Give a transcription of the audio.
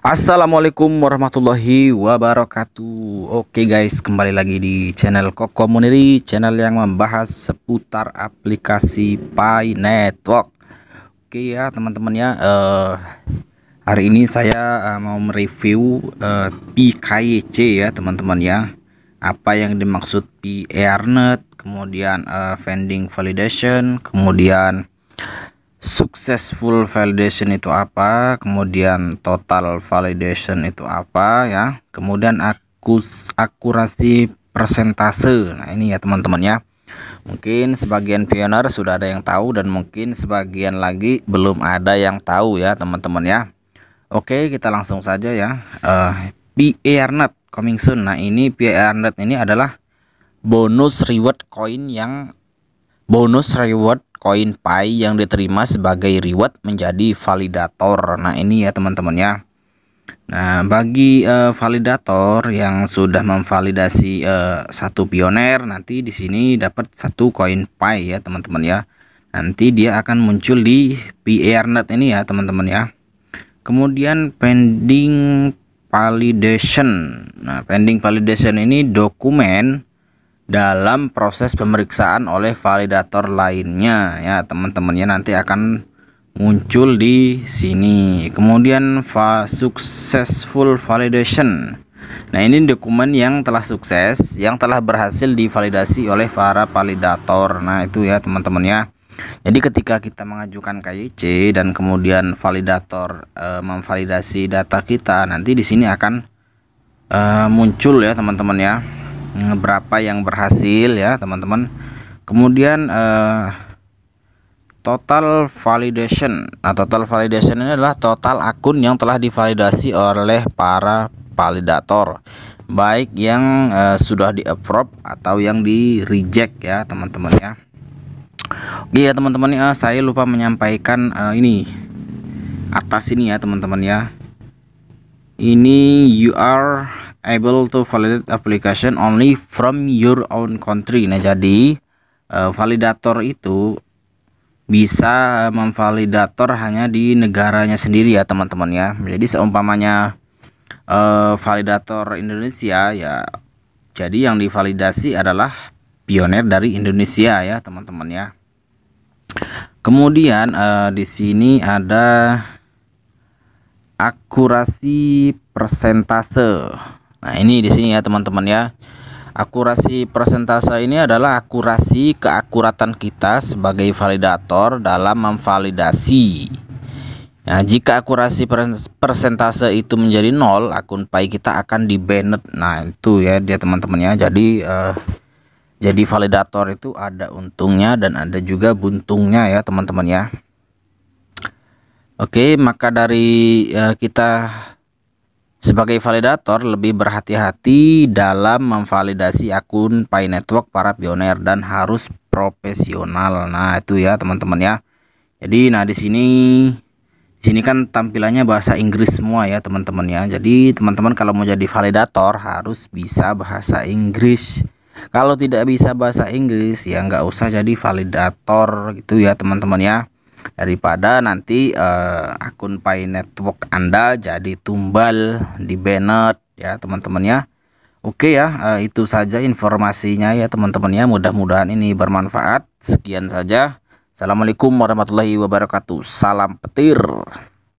Assalamualaikum warahmatullahi wabarakatuh Oke guys kembali lagi di channel Koko Muniri Channel yang membahas seputar aplikasi Pi Network Oke ya teman-teman ya uh, Hari ini saya uh, mau mereview uh, eh, PKYC ya teman-teman ya Apa yang dimaksud PRNet e Kemudian uh, vending validation Kemudian successful validation itu apa, kemudian total validation itu apa ya. Kemudian akus akurasi persentase. Nah, ini ya teman-teman ya. Mungkin sebagian pioner sudah ada yang tahu dan mungkin sebagian lagi belum ada yang tahu ya teman-teman ya. Oke, kita langsung saja ya. Uh, eh, PARNet coming soon. Nah, ini PARNet ini adalah bonus reward coin yang bonus reward koin Pi yang diterima sebagai reward menjadi validator. Nah, ini ya teman-teman ya. Nah, bagi uh, validator yang sudah memvalidasi uh, satu pioner nanti di sini dapat satu koin Pi ya, teman-teman ya. Nanti dia akan muncul di PRNet ini ya, teman-teman ya. Kemudian pending validation. Nah, pending validation ini dokumen dalam proses pemeriksaan oleh validator lainnya ya teman-temannya nanti akan muncul di sini kemudian fa successful validation nah ini dokumen yang telah sukses yang telah berhasil divalidasi oleh para validator nah itu ya teman-teman ya jadi ketika kita mengajukan KYC dan kemudian validator e, memvalidasi data kita nanti di sini akan e, muncul ya teman-teman ya Eh, berapa yang berhasil ya teman-teman kemudian eh, total validation nah total validation ini adalah total akun yang telah divalidasi oleh para validator baik yang eh, sudah di approve atau yang di reject ya teman-teman ya Oke ya teman-teman ya saya lupa menyampaikan uh, ini atas ini ya teman-teman ya ini are able to validate application only from your own country. Nah, jadi uh, validator itu bisa memvalidator hanya di negaranya sendiri ya, teman-teman ya. Jadi seumpamanya uh, validator Indonesia ya jadi yang divalidasi adalah pioner dari Indonesia ya, teman-teman ya. Kemudian uh, di sini ada akurasi persentase. Nah, ini di sini ya teman-teman ya. Akurasi persentase ini adalah akurasi keakuratan kita sebagai validator dalam memvalidasi. Nah, jika akurasi persentase itu menjadi nol, akun Pai kita akan dibanned Nah, itu ya dia teman-teman ya. Jadi eh, jadi validator itu ada untungnya dan ada juga buntungnya ya teman-teman ya. Oke, maka dari uh, kita sebagai validator, lebih berhati-hati dalam memvalidasi akun Pi Network para pioner dan harus profesional. Nah, itu ya teman-teman ya. Jadi, nah di sini di sini kan tampilannya bahasa Inggris semua ya teman-teman ya. Jadi, teman-teman kalau mau jadi validator harus bisa bahasa Inggris. Kalau tidak bisa bahasa Inggris ya nggak usah jadi validator gitu ya teman-teman ya daripada nanti uh, akun pay Network Anda jadi tumbal di banner ya teman-teman ya. Oke ya, uh, itu saja informasinya ya teman-teman ya. Mudah-mudahan ini bermanfaat. Sekian saja. Assalamualaikum warahmatullahi wabarakatuh. Salam petir.